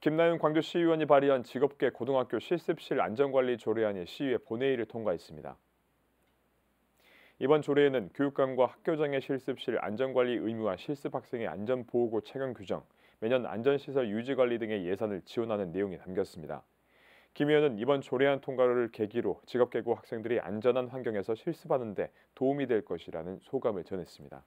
김나윤 광교시의원이 발의한 직업계 고등학교 실습실 안전관리 조례안이 시의회 본회의를 통과했습니다. 이번 조례에는 교육감과 학교장의 실습실 안전관리 의무와 실습학생의 안전보호구 착용 규정, 매년 안전시설 유지관리 등의 예산을 지원하는 내용이 담겼습니다. 김 의원은 이번 조례안 통과를 계기로 직업계고 학생들이 안전한 환경에서 실습하는 데 도움이 될 것이라는 소감을 전했습니다.